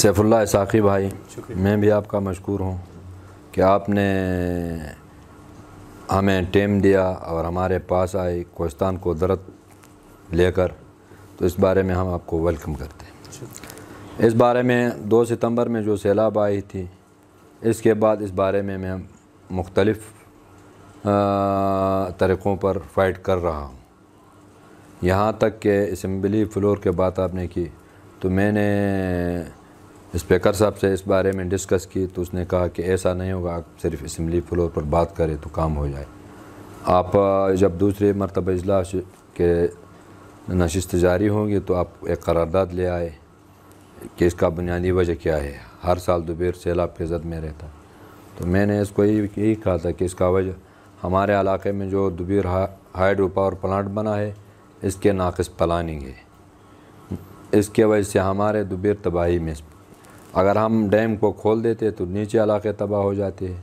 सैफुल्ला साख़ी भाई मैं भी आपका मशहूर हूँ कि आपने हमें टेम दिया और हमारे पास आए कोस्तान को दरद लेकर तो इस बारे में हम आपको वेलकम करते हैं इस बारे में दो सितंबर में जो सैलाब आई थी इसके बाद इस बारे में मैं मुख्तलफ़ तरीक़ों पर फाइट कर रहा हूँ यहाँ तक के इसम्बली फ्लोर के बात आपने की तो मैंने इस्पीकर साहब से इस बारे में डिस्कस की तो उसने कहा कि ऐसा नहीं होगा आप सिर्फ इसम्बली फ्लोर पर बात करें तो काम हो जाए आप जब दूसरे मरतब अजलास के नशस्त जारी होंगी तो आप एक करारदाद ले आए कि इसका बुनियादी वजह क्या है हर साल दोपहर सैलाब के जद में रहता तो मैंने इसको यही कहा था कि इसका वजह हमारे इलाके में जो दोपहर हाइड्रो पावर प्लांट बना है इसके नाकस प्लानिंग है इसके वजह से हमारे दोपहर तबाही में अगर हम डैम को खोल देते तो नीचे इलाके तबाह हो जाते हैं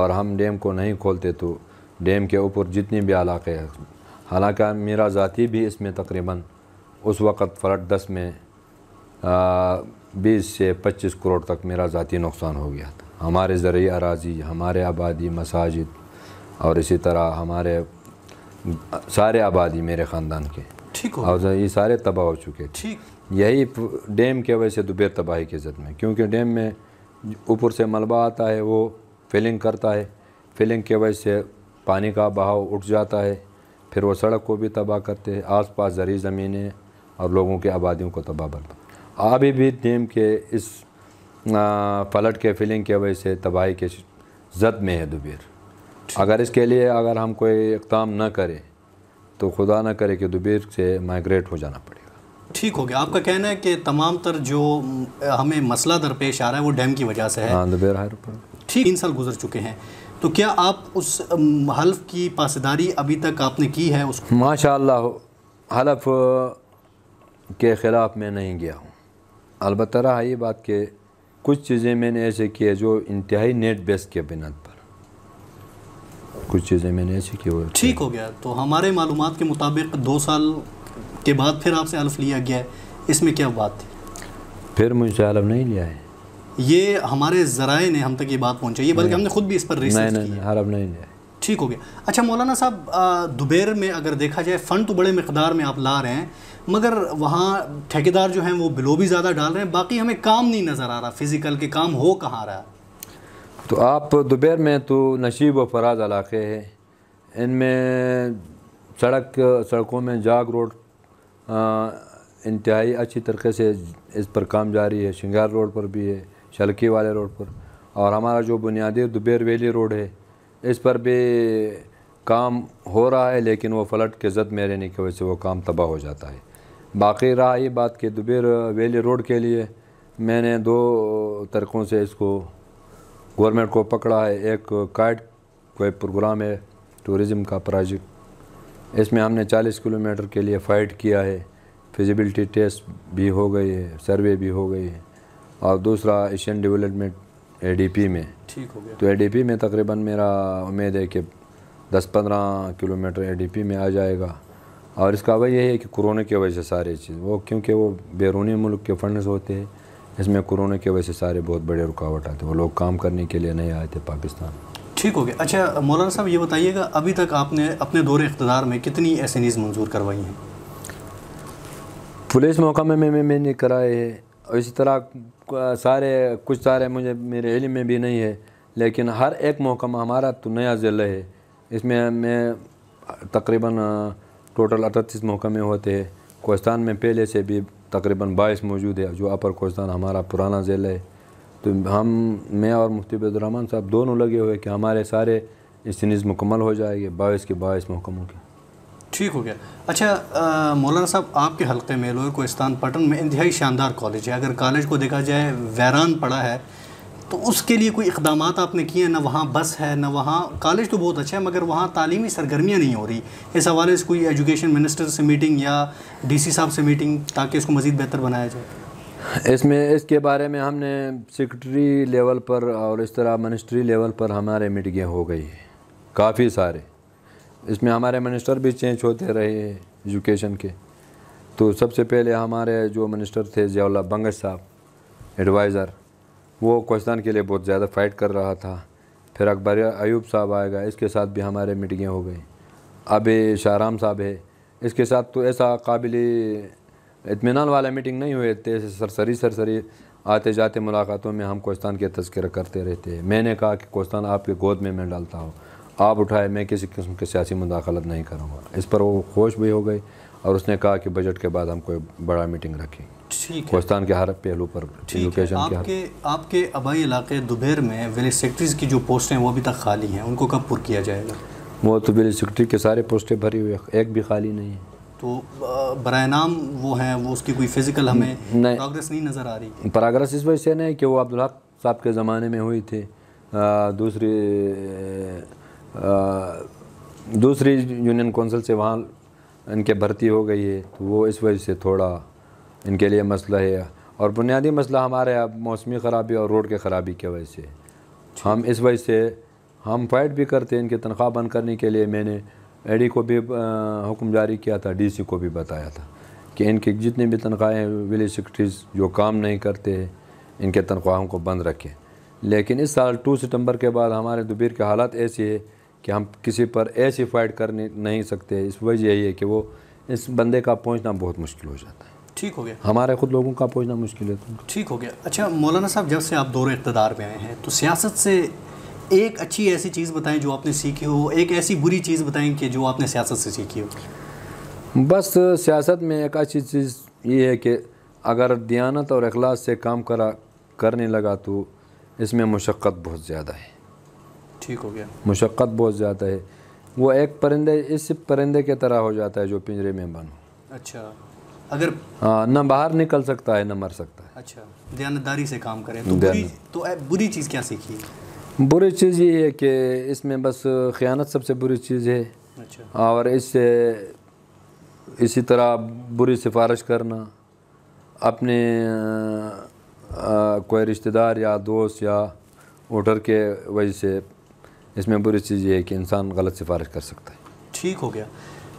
और हम डैम को नहीं खोलते तो डैम के ऊपर जितने भी इलाके हैं हालांकि मेरा ज़ाती भी इसमें तकरीबन उस वक़्त फ्लड दस में बीस से पच्चीस करोड़ तक मेरा ज़ाती नुकसान हो गया था हमारे ज़रिए अराजी हमारे आबादी मसाजिद और इसी तरह हमारे सारे आबादी मेरे ख़ानदान के ठीक और ये सारे तबाह हो चुके ठीक यही डैम के वजह से दोपहर तबाही की जद में क्योंकि डैम में ऊपर से मलबा आता है वो फिलिंग करता है फिलिंग की वजह से पानी का बहाव उठ जाता है फिर वो सड़क को भी तबाह करते हैं आस पास जरी ज़मीनें और लोगों की आबादियों को तबाह बर्बाद अभी भी डैम के इस पलट के फिलिंग की वजह से तबाही के जद में है दुबेर अगर इसके लिए अगर हम कोई इकदाम ना करें तो खुदा ना करे कि दुबेर से माइग्रेट हो जाना पड़े ठीक हो गया आपका कहना है कि तमाम तर जो हमें मसला दरपेश आ रहा है वो डैम की वजह से है हाँ, ठीक तीन साल गुजर चुके हैं तो क्या आप उस हल्फ की पासदारी अभी तक आपने की है उस माशा हलफ के ख़िलाफ़ मैं नहीं गया हूँ अलबत् रहा ये बात कि कुछ चीज़ें मैंने ऐसे की है जो इंतहाई नेट बेस के बिना पर कुछ चीज़ें मैंने ऐसे की ठीक हो गया तो हमारे मालूम के मुताबिक दो साल के बाद फिर आपसे हल्फ लिया गया है इसमें क्या बात थी फिर मुझसे हल्फ नहीं लिया है ये हमारे ज़राए ने हम तक ये बात पहुँचाई है बल्कि हमने खुद भी इस पर रिसर्च नहीं, हल्फ नहीं लिया ठीक हो गया अच्छा मौलाना साहब दोपहर में अगर देखा जाए फ़ंड तो बड़े मकदार में आप ला रहे हैं मगर वहाँ ठेकेदार जो हैं वो बिलो भी ज़्यादा डाल रहे हैं बाकी हमें काम नहीं नज़र आ रहा फिज़िकल के काम हो कहाँ रहा तो आप दोपहर में तो नशीब व फराज इलाके हैं इनमें सड़क सड़कों में जाग रोड इंतहाई अच्छी तरीके से इस पर काम जारी है शिंगार रोड पर भी है शलकी वाले रोड पर और हमारा जो बुनियादी दुबेर वैली रोड है इस पर भी काम हो रहा है लेकिन वो फ्लड के जद में रहने की वजह से वो काम तबाह हो जाता है बाकी रहा ये बात कि दुबेर वैली रोड के लिए मैंने दो तरीक़ों से इसको गवर्नमेंट को पकड़ा है एक काइट कोई प्रोग्राम है टूरिज़म का प्रोजेक्ट इसमें हमने 40 किलोमीटर के लिए फ़ाइट किया है फिजिबिलिटी टेस्ट भी हो गई है सर्वे भी हो गई है और दूसरा एशियन डेवलपमेंट ए में ठीक हो गया तो ए में तकरीबन मेरा उम्मीद है कि 10-15 किलोमीटर ए में आ जाएगा और इसका वजह है कि कोरोना की वजह से सारे चीज़ वो क्योंकि वो बैरूनी मुल्क के फंड्स होते हैं इसमें कोरोना की वजह से सारे बहुत बड़े रुकावट आते वो लोग काम करने के लिए नहीं आए थे पाकिस्तान ठीक हो गया अच्छा मौलाना साहब ये बताइएगा अभी तक आपने अपने दौरे इकतदार में कितनी एस एन ईज़ मंजूर करवाई हैं पुलिस महकमे में, में मैंने कराए है और इसी तरह सारे कुछ सारे मुझे मेरे इलम में भी नहीं है लेकिन हर एक महकमा हमारा तो नया ज़िला है इसमें मैं तकरीबन टोटल अड़तीस महकमे होते हैं कोस्तान में पहले से भी तकरीबन बाईस मौजूद है जो अपर कोस्तान हमारा पुराना ज़िला है तो हम मैं और मुफ्ती बदरहमान साहब दोनों लगे हुए कि हमारे सारे चीज़ मुकम्मल हो जाएंगे बाईस के बाईस मुकम्मल के ठीक हो गया अच्छा मौलाना साहब आपके हल्के में लोहे कोस्तान पटन में इंतहाई शानदार कॉलेज है अगर कॉलेज को देखा जाए वैरान पड़ा है तो उसके लिए कोई इकदाम आपने किए हैं ना वहाँ बस है ना वहाँ कॉलेज तो बहुत अच्छा है मगर वहाँ तालीमी सरगर्मियाँ नहीं हो रही इस हवाले से कोई एजुकेशन मिनिस्टर से मीटिंग या डी सी साहब से मीटिंग ताकि इसको मज़ीद बेहतर बनाया जाए इसमें इसके बारे में हमने सेक्रेटरी लेवल पर और इस तरह मिनिस्ट्री लेवल पर हमारे मीटिंगें हो गई है काफ़ी सारे इसमें हमारे मिनिस्टर भी चेंज होते रहे एजुकेशन के तो सबसे पहले हमारे जो मिनिस्टर थे जियाउल्ला बंगश साहब एडवाइज़र वो कोस्तान के लिए बहुत ज़्यादा फाइट कर रहा था फिर अकबर अयूब साहब आएगा इसके साथ भी हमारे मीटिंगें हो गई अब शाहराम साहब है इसके साथ तो ऐसा काबिल इतमान वाला मीटिंग नहीं हुए थे सरसरी सरसरी आते जाते मुलाकातों में हम कोस्तान के तस्कर करते रहते हैं मैंने कहा कि कोस्तान आपके गोद में मैं डालता हूँ आप उठाए मैं किसी किस्म के सियासी मुदाखलत नहीं करूँगा इस पर वो खुश भी हो गई और उसने कहा कि बजट के बाद हम कोई बड़ा मीटिंग रखें कोस्तान के हर पहलू पर एजुकेशन आपके आपके आबाई इलाके दोपहर में विलेज सेक्रेटरीज की जो पोस्टें हैं वो अभी तक खाली हैं उनको कब पुर किया जाएगा वो तो विलेज सेक्रेटरी के सारे पोस्टें भरी हुई एक भी खाली नहीं है तो बर नाम वो हैं वो उसकी कोई फिज़िकल हमें नहीं, प्रोग्रेस नहीं नज़र आ रही प्रोग्रेस इस वजह से नहीं कि वो अब्दुल साहब के ज़माने में हुई थी दूसरी दूसरी यूनियन कौंसिल से वहाँ इनके भर्ती हो गई है तो वो इस वजह से थोड़ा इनके लिए मसला है और बुनियादी मसला हमारे अब मौसमी ख़राबी और रोड के ख़राबी की वजह से हम इस वजह से हम फाइट भी करते हैं इनकी तनख्वाह बंद करने के लिए मैंने एडी को भी हुक्म जारी किया था डीसी को भी बताया था कि इनके जितने भी तनख्वाहें विलेज सेक्रटरीज जो काम नहीं करते इनके तनख्वाहों को बंद रखें लेकिन इस साल टू सितंबर के बाद हमारे दुबीर के हालात ऐसे है कि हम किसी पर ऐसी फाइट कर नहीं सकते इस वजह यही है कि वो इस बंदे का पहुँचना बहुत मुश्किल हो जाता है ठीक हो गया हमारे खुद लोगों का पहुँचना मुश्किल है ठीक हो गया अच्छा मौलाना साहब जब से आप दौरे इकतदार में आए हैं तो सियासत से एक अच्छी ऐसी चीज़ बताएं जो आपने सीखी हो एक ऐसी बुरी चीज़ बताएं कि जो आपने सियासत से सीखी हो बस सियासत में एक अच्छी चीज़ ये है कि अगर दियानत और अखलास से काम करा करने लगा तो इसमें मशक्क़त बहुत ज़्यादा है ठीक हो गया मशक्क़त बहुत ज़्यादा है वो एक परिंदे इस परिंदे के तरह हो जाता है जो पिंजरे में बनो अच्छा अगर हाँ न बाहर निकल सकता है ना मर सकता है अच्छा दयानतदारी से काम करें तो बुरी तो बुरी चीज़ क्या सीखी बुरी चीज़ ये है कि इसमें बस ख़यानत सबसे बुरी चीज़ है अच्छा। और इससे इसी तरह बुरी सिफारिश करना अपने आ, कोई रिश्तेदार या दोस्त या वोटर के वजह से इसमें बुरी चीज़ ये है कि इंसान गलत सिफारिश कर सकता है ठीक हो गया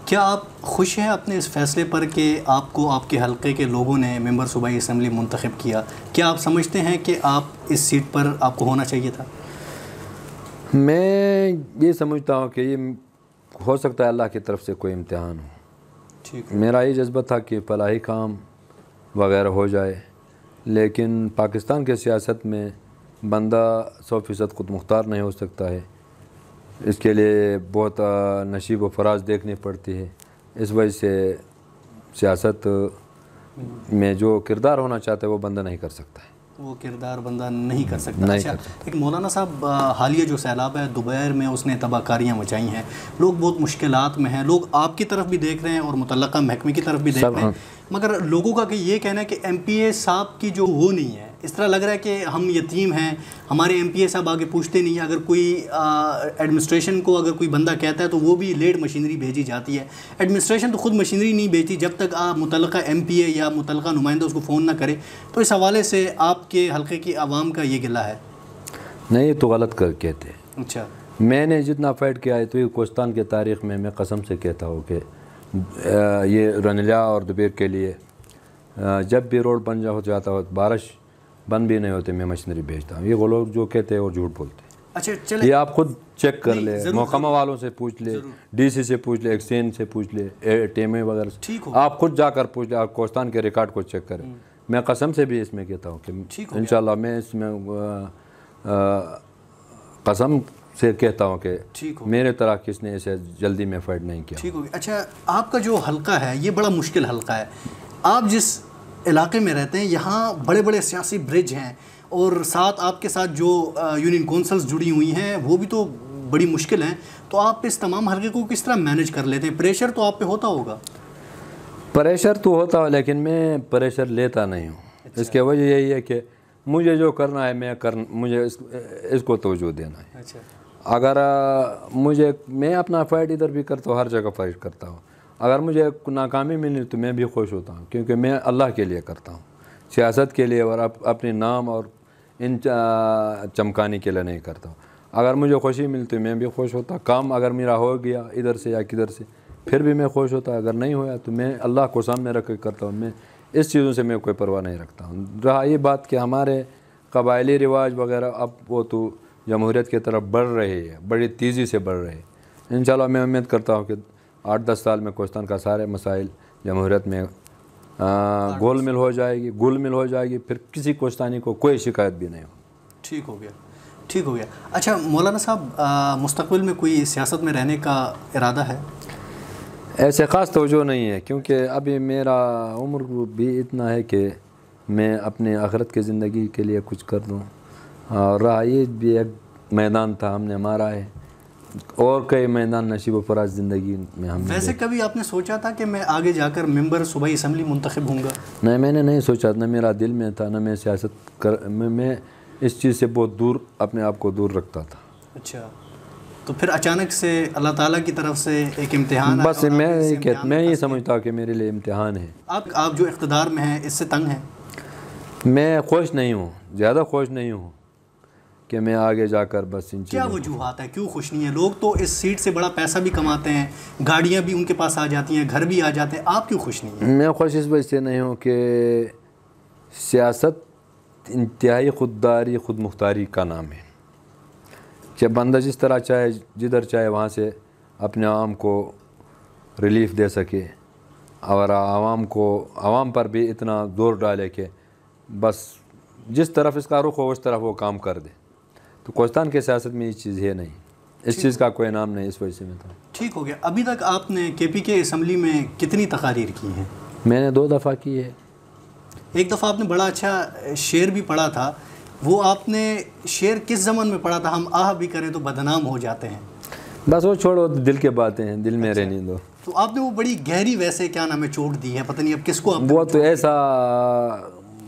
क्या आप खुश हैं अपने इस फैसले पर कि आपको आपके हलके के लोगों ने मेंबर सूबाई इसम्बली मंतखब किया क्या आप समझते हैं कि आप इस सीट पर आपको होना चाहिए था मैं ये समझता हूँ कि ये हो सकता है अल्लाह की तरफ से कोई इम्तहान हो ठीक मेरा ये जज्बा था कि फलाही काम वगैरह हो जाए लेकिन पाकिस्तान के सियासत में बंदा सौ फ़ीसद खुद मुख्तार नहीं हो सकता है इसके लिए बहुत नशीब व फराज देखनी पड़ती है इस वजह से सियासत में जो किरदार होना चाहता है वो बंदा नहीं कर सकता है वो किरदार बंदा नहीं कर सकता नहीं अच्छा कर सकता। एक मौलाना साहब हालिया जो सैलाब है दोपहर में उसने तबाहकारियाँ मचाई हैं लोग बहुत मुश्किल में हैं लोग आपकी तरफ भी देख रहे हैं और मुतल महकमे की तरफ भी देख रहे हैं हाँ। मगर लोगों का ये कहना है कि एम पी ए साहब की जो वो नहीं है इस तरह लग रहा है कि हम यतीम हैं हमारे एम पी ए साहब आगे पूछते नहीं हैं अगर कोई एडमिनिस्ट्रेशन को अगर कोई बंदा कहता है तो वो भी लेड मशीनरी भेजी जाती है एडमिनिस्ट्रेशन तो ख़ुद मशीनरी नहीं भेजती जब तक आप मुतल एम पी ए या मुतल नुमाइंदा उसको फ़ोन ना करें तो इस हवाले से आपके हल्के की आवाम का ये गिला है नहीं तो गलत कर कहते हैं अच्छा मैंने जितना फ़ाइट किया है तो ये कोस्तान के तारीख़ में मैं कसम से कहता हूँ कि ये रनला और दोपहर के लिए जब भी रोड बन जा हो जाता हो बारिश बंद भी नहीं होते मैं मशीनरी भेजता हूँ ये वो लोग जो कहते हैं वो झूठ बोलते हैं अच्छा ये आप खुद चेक कर ले महकमा वालों से पूछ ले डीसी से पूछ ले एक्सचेंज से पूछ ले टीएमए वगैरह ठीक आप खुद जाकर पूछ ले आप कोस्तान के रिकॉर्ड को चेक करें हम्म। मैं कसम से भी इसमें कहता हूँ कि इन मैं इसमें कसम से कहता हूँ कि मेरे तरह किसने इसे जल्दी में फाइट नहीं किया ठीक हो गया अच्छा आपका जो हल्का है ये बड़ा मुश्किल हल्का है आप जिस इलाके में रहते हैं यहाँ बड़े बड़े सियासी ब्रिज हैं और साथ आपके साथ जो यूनियन कौंसल्स जुड़ी हुई हैं वो भी तो बड़ी मुश्किल हैं तो आप इस तमाम हल्के को किस तरह मैनेज कर लेते हैं प्रेशर तो आप पे होता होगा प्रेशर तो होता हो लेकिन मैं प्रेशर लेता नहीं हूँ अच्छा। इसके वजह यही है कि मुझे जो करना है मैं कर मुझे इस, इसको तोजो देना है अच्छा। अगर मुझे मैं अपना फ़ाइट इधर भी करता हूँ हर जगह फ़ाइट करता हूँ अगर मुझे नाकामी मिली तो मैं भी खुश होता हूँ क्योंकि मैं अल्लाह के लिए करता हूँ सियासत के लिए और अप, अपने नाम और इन चमकाने के लिए नहीं करता हूँ अगर मुझे खुशी मिलती तो मैं भी खुश होता काम अगर मेरा हो गया इधर से या किधर से फिर भी मैं खुश होता अगर नहीं होया तो मैं अल्लाह को सामने रख कर करता हूँ मैं इस चीज़ों से मैं कोई परवाह नहीं रखता हूँ रहा ये बात कि हमारे कबायली रिवाज वगैरह अब वो तो जमहूरीत की तरफ बढ़ रहे हैं बड़ी तेज़ी से बढ़ रहे हैं इन मैं उम्मीद करता हूँ कि आठ दस साल में कोस्तान का सारे मसाइल जमहूरत में गोल मिल हो जाएगी गुल मिल हो जाएगी फिर किसी कोस्तानी को कोई शिकायत भी नहीं हो ठीक हो गया ठीक हो गया अच्छा मौलाना साहब मुस्तबिल में कोई सियासत में रहने का इरादा है ऐसे ख़ास तोजो नहीं है क्योंकि अभी मेरा उम्र भी इतना है कि मैं अपने आखरत की ज़िंदगी के लिए कुछ कर दूँ और रहा भी एक मैदान था हमने मारा है और कई मैदान नशीब फराज ज़िंदगी में हम वैसे कभी आपने सोचा था कि मैं आगे जाकर मेंबर सुबह इसम्बली मुंतखब हूँ नहीं मैंने नहीं सोचा ना मेरा दिल में था ना मैं सियासत कर मैं, मैं इस चीज़ से बहुत दूर अपने आप को दूर रखता था अच्छा तो फिर अचानक से अल्लाह ताला की तरफ से एक इम्तिहान बस मैं ये कहता मैं ये समझता कि मेरे लिए इम्तिहान है आप आप जो इकतदार में हैं इससे तंग हैं मैं खुश नहीं हूँ ज़्यादा खुश नहीं हूँ कि मैं आगे जाकर बस इन क्या वजूहत है क्यों खुश नहीं है लोग तो इस सीट से बड़ा पैसा भी कमाते हैं गाड़ियाँ भी उनके पास आ जाती हैं घर भी आ जाते हैं आप क्यों खुश नहीं हैं मैं खुश इस वजह से नहीं हूँ कि सियासत इंतहाई खुददारी खुद मुख्तारी का नाम है कि बंदा जिस तरह चाहे जिधर चाहे वहाँ से अपने आम को रिलीफ दे सके और आवाम को आवाम पर भी इतना जोर डाले कि बस जिस तरफ इसका रुख हो उस तरफ वो काम कर दे तो कोस्तान के सियासत में ये चीज़ है नहीं इस चीज़ का कोई नाम नहीं इस वजह से मैं था तो। ठीक हो गया अभी तक आपने के पी के असम्बली में कितनी तकारीर की है मैंने दो दफ़ा की है एक दफ़ा आपने बड़ा अच्छा शेर भी पढ़ा था वो आपने शेर किस जमन में पढ़ा था हम आह भी करें तो बदनाम हो जाते हैं बस वो छोड़ो दिल के बातें हैं दिल में अच्छा। रहने दो तो आपने वो बड़ी गहरी वैसे क्या नाम है चोट दी है पता नहीं अब किसको वो तो ऐसा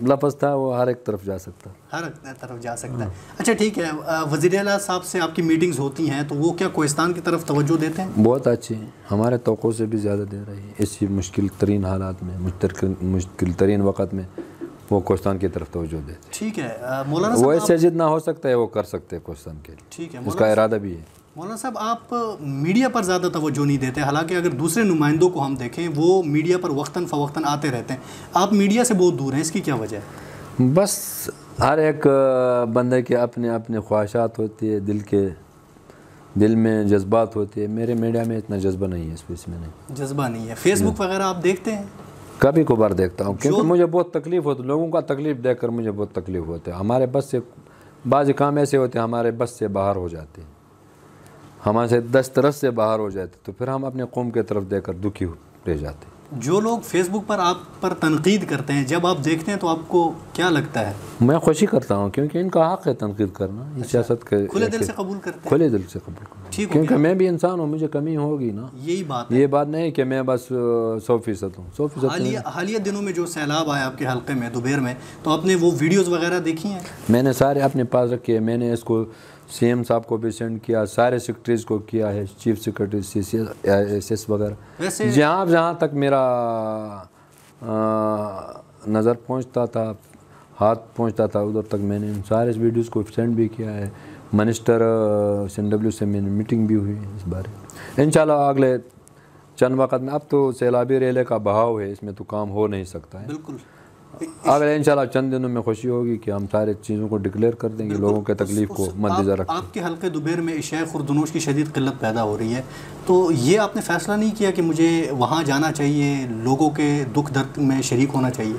लफज था वो हर एक तरफ जा सकता हर तरफ जा सकता है अच्छा ठीक है वजीर अला साहब से आपकी मीटिंग्स होती हैं तो वो क्या कोहिस्तान की तरफ तवज्जो देते हैं बहुत अच्छी हमारे तो से भी ज़्यादा दे रही है इसी मुश्किल तरीन हालात में मुश्किल तरीन वक़्त में वो कोस्तान की तरफ तोजो दे ठीक है मौलाना वो जितना हो सकता है वो कर सकते हैं कोस्तान के लिए ठीक है उसका इरादा भी है मौलाना साहब आप मीडिया पर ज़्यादा तवज्जो नहीं देते हालांकि अगर दूसरे नुमाइंदों को हम देखें वो मीडिया पर वक्ता फ़वक्ता आते रहते हैं आप मीडिया से बहुत दूर हैं इसकी क्या वजह है बस हर एक बंदे के अपने अपने ख्वाहिशात होती है दिल के दिल में जज्बात होती है मेरे मीडिया में इतना जज्बा नहीं है इस बीच में नहीं जज्बा नहीं है फेसबुक हम्म। वगैरह आप देखते हैं कभी कभार देखता हूँ क्योंकि मुझे बहुत तकलीफ़ होती है लोगों का तकलीफ़ देख कर मुझे बहुत तकलीफ़ होती है हमारे बस से बाज काम ऐसे होते हैं हमारे बस से बाहर हो जाते हैं हमारे से दस तरस से बाहर हो जाते तो फिर हम अपने कौम की तरफ देकर दुखी रह जाते जो लोग फेसबुक पर आप पर तनकीद करते हैं जब आप देखते हैं तो आपको क्या लगता है मैं खुशी करता हूँ क्योंकि इनका हक है तनकीद करना ये अच्छा। सियासत के खुले दिल से कबूल करते हैं खुले दिल से कबूल करते ठीक क्योंकि मैं भी इंसान हूँ मुझे कमी होगी ना यही बात ये बात नहीं कि मैं बस सौ फीसद हूँ सौ फीसद तो हालिया, दिनों में जो सैलाब आया आपके हल्के में दोपहर में तो आपने वो वीडियोज़ वगैरह देखी हैं मैंने सारे अपने पास रखे मैंने इसको सीएम साहब को भी सेंड किया सारे सेक्रेटरीज को किया है chief secretary C C S S वगैरह जहाँ जहाँ तक मेरा नज़र पहुँचता था हाथ पहुँचता था उधर तक मैंने उन सारे वीडियोज़ को सेंड भी किया है मिनिस्टर सी डब्ल्यू से मैंने मीटिंग भी हुई इस बारे इन अगले चंद वक्त में अब तो सैलाबी रेले का बहाव है इसमें तो काम हो नहीं सकता है बिल्कुल अगले इंशाल्लाह चंद दिनों में खुशी होगी कि हम सारे चीज़ों को डिक्लेयर कर देंगे लोगों के तकलीफ को मद्देनजर आप, रखें आपके हल्के दुबेर में शेख और दुनोश की शदीद किल्लत पैदा हो रही है तो ये आपने फैसला नहीं किया कि मुझे वहाँ जाना चाहिए लोगों के दुख दर्द में शरीक होना चाहिए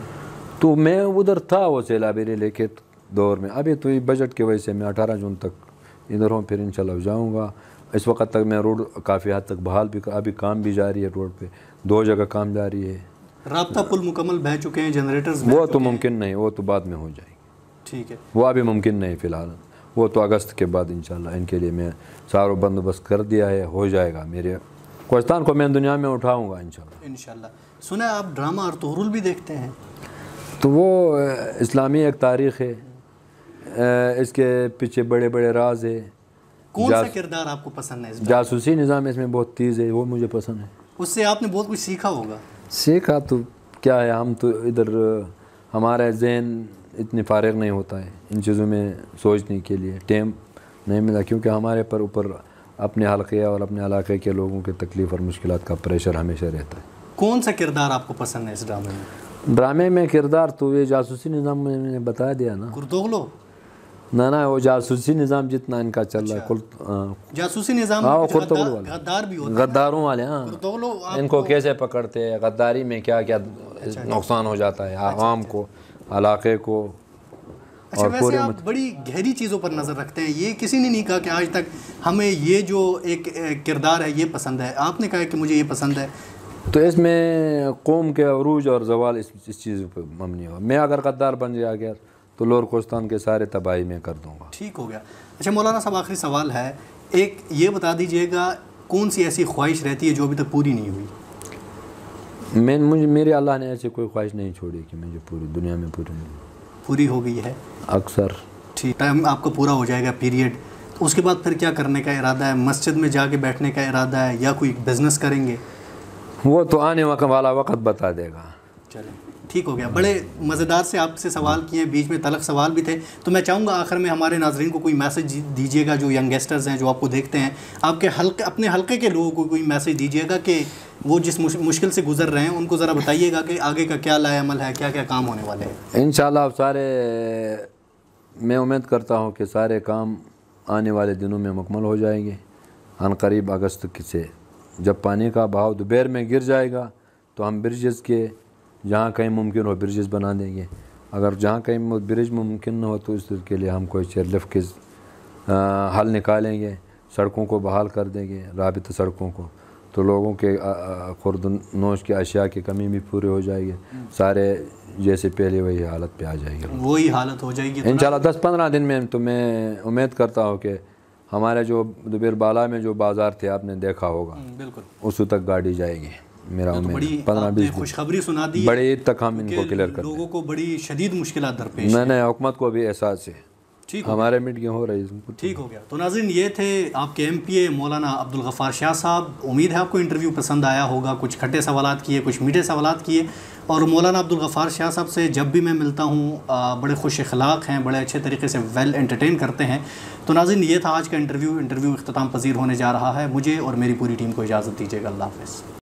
तो मैं उधर था वो सैलाबेरी लेके दौर में अभी तो बजट की वजह से मैं अठारह जून तक इधर हूँ फिर इन जाऊँगा इस वक्त तक मैं रोड काफ़ी हद तक बहाल भी अभी काम भी जा रही है रोड पर दो जगह काम जा रही है रबता पुल मुकम्मल बह चुके हैं जनरेटर्स वो तो मुमकिन नहीं वो तो बाद में हो जाएगी ठीक है वो अभी मुमकिन नहीं फ़िलहाल वो तो अगस्त के बाद इन इनके लिए मैं सारो बंदोबस्त कर दिया है हो जाएगा मेरे कोस्तान को मैं दुनिया में उठाऊँगा इन शाला सुना आप ड्रामा अरतुरुल भी देखते हैं तो वो इस्लामी एक तारीख़ है इसके पीछे बड़े बड़े राज है कौन सा किरदार आपको पसंद है जासूसी निज़ाम इसमें बहुत तेज़ है वो मुझे पसंद है उससे आपने बहुत कुछ सीखा होगा सीखा तो क्या है हम तो इधर हमारा जहन इतने फारग नहीं होता है इन चीज़ों में सोचने के लिए टाइम नहीं मिला क्योंकि हमारे पर ऊपर अपने हल्के और अपने इलाके के लोगों के तकलीफ़ और मुश्किल का प्रेशर हमेशा रहता है कौन सा किरदार आपको पसंद है इस ड्रामे में ड्रामे में किरदार तो ये जासूसी निज़ाम में बता दिया ना गुरदोगलो ना ना वो जासूसी निज़ाम जितना इनका चल रहा है अच्छा। जासूसी निज़ाम हाँ, तो गद्दार भी गद्दारों वाले हाँ तो इनको कैसे पकड़ते हैं गद्दारी में क्या क्या अच्छा। नुकसान हो जाता है अच्छा, आवाम को इलाके को अच्छा वैसे आप बड़ी गहरी चीज़ों पर नज़र रखते हैं ये किसी ने नहीं कहा कि आज तक हमें ये जो एक किरदार है ये पसंद है आपने कहा कि मुझे ये पसंद है तो इसमें कौम के अरूज और जवाल इस, इस चीज़ पर मबनी हुआ मैं अगर गद्दार बन गया गया तो लोअर कोस्तान के सारे तबाही में कर दूंगा ठीक हो गया अच्छा मौलाना साहब आखिरी सवाल है एक ये बता दीजिएगा कौन सी ऐसी ख्वाहिश रहती है जो अभी तक पूरी नहीं हुई मैं मुझे मेरे अल्लाह ने ऐसी कोई ख्वाहिश नहीं छोड़ी कि मुझे पूरी दुनिया में पूरी नहीं पूरी हो गई है अक्सर ठीक टाइम आपका पूरा हो जाएगा पीरियड तो उसके बाद फिर क्या करने का इरादा है मस्जिद में जाके बैठने का इरादा है या कोई बिज़नेस करेंगे वो तो आने वाला वक्त बता देगा चलें ठीक हो गया बड़े मज़ेदार से आपसे सवाल किए हैं बीच में तलक सवाल भी थे तो मैं चाहूँगा आखिर में हमारे नाजरन को कोई मैसेज दीजिएगा जो यंगस्टर्स हैं जो आपको देखते हैं आपके हल्के अपने हल्के के लोगों को कोई मैसेज दीजिएगा कि वो जिस मुश्किल से गुजर रहे हैं उनको ज़रा बताइएगा कि आगे का क्या लाल है क्या क्या काम होने वाले हैं इन आप सारे मैं उम्मीद करता हूँ कि सारे काम आने वाले दिनों में मुकमल हो जाएंगे हन करीब अगस्त से जब पानी का भाव दोपहर में गिर जाएगा तो हम ब्रिजेस के जहाँ कहीं मुमकिन हो ब्रिजेस बना देंगे अगर जहाँ कहीं ब्रिज मुमकिन न हो तो इसके लिए हम कोई चेयरलिफ्ट के हल निकालेंगे सड़कों को बहाल कर देंगे रबित सड़कों को तो लोगों के नोश की अशिया की कमी भी पूरी हो जाएगी सारे जैसे पहले वही हालत पे आ जाएगी वही हालत हो जाएगी तो इन शाला दस पंद्रह दिन में तो मैं उम्मीद करता हूँ कि हमारे जो दोपहर बाला में जो बाज़ार थे आपने देखा होगा हम्म, बिल्कुल उस तक गाड़ी जाएगी मेरा तो बड़ी खुशखबरी सुना दी बड़े तक हम इनको क्लियर कर लोगों को बड़ी शदीद मुश्किल दरपेश नहीं नहीं हुकूमत को अभी एहसास है ठीक हमारे मीट हो रही है ठीक हो गया तो नाजिन ये थे आपके एम पी ए मौलाना अब्दुल गफ़ार शाह साहब उम्मीद है आपको इंटरव्यू पसंद आया होगा कुछ खट्टे सवाल किए कुछ मीठे सवाल किए और मौलाना अब्दुल गफ़ार शाह साहब से जब भी मैं मिलता हूँ बड़े खुश अखलाक हैं बड़े अच्छे तरीके से वेल एंटरटेन करते हैं तो नाजिन ये था आज का इंटरव्यू इंटरव्यू अख्ताम पजीर होने जा रहा है मुझे और मेरी पूरी टीम को इजाज़त दीजिएगा अल्लाह हाफ़